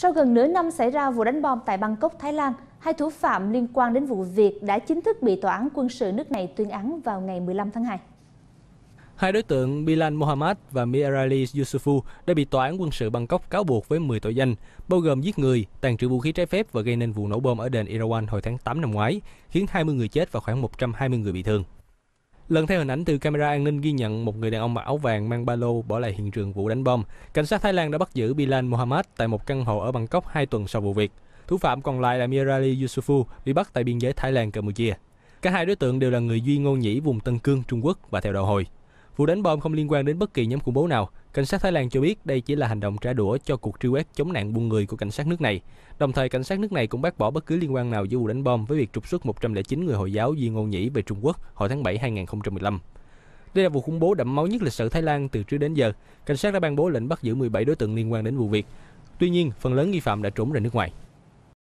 Sau gần nửa năm xảy ra vụ đánh bom tại Bangkok, Thái Lan, hai thủ phạm liên quan đến vụ việc đã chính thức bị tòa án quân sự nước này tuyên án vào ngày 15 tháng 2. Hai đối tượng Bilal Mohammad và Mirali Yusufu đã bị tòa án quân sự Bangkok cáo buộc với 10 tội danh, bao gồm giết người, tàn trữ vũ khí trái phép và gây nên vụ nổ bom ở đền Irawan hồi tháng 8 năm ngoái, khiến 20 người chết và khoảng 120 người bị thương. Lần theo hình ảnh từ camera an ninh ghi nhận một người đàn ông mặc áo vàng mang ba lô bỏ lại hiện trường vụ đánh bom. Cảnh sát Thái Lan đã bắt giữ Bilal Muhammad tại một căn hộ ở Bangkok hai tuần sau vụ việc. Thủ phạm còn lại là Mirali Yusufu bị bắt tại biên giới Thái Lan Campuchia. Cả hai đối tượng đều là người Duy Ngô Nhĩ vùng Tân Cương, Trung Quốc và theo đạo hồi. Vụ đánh bom không liên quan đến bất kỳ nhóm khủng bố nào, Cảnh sát Thái Lan cho biết đây chỉ là hành động trả đũa cho cuộc truy quét chống nạn buôn người của cảnh sát nước này. Đồng thời, cảnh sát nước này cũng bác bỏ bất cứ liên quan nào giữa vụ đánh bom với việc trục xuất 109 người Hồi giáo di Ngôn Nhĩ về Trung Quốc hồi tháng 7 2015. Đây là vụ khủng bố đẫm máu nhất lịch sử Thái Lan từ trước đến giờ. Cảnh sát đã ban bố lệnh bắt giữ 17 đối tượng liên quan đến vụ việc. Tuy nhiên, phần lớn nghi phạm đã trốn ra nước ngoài.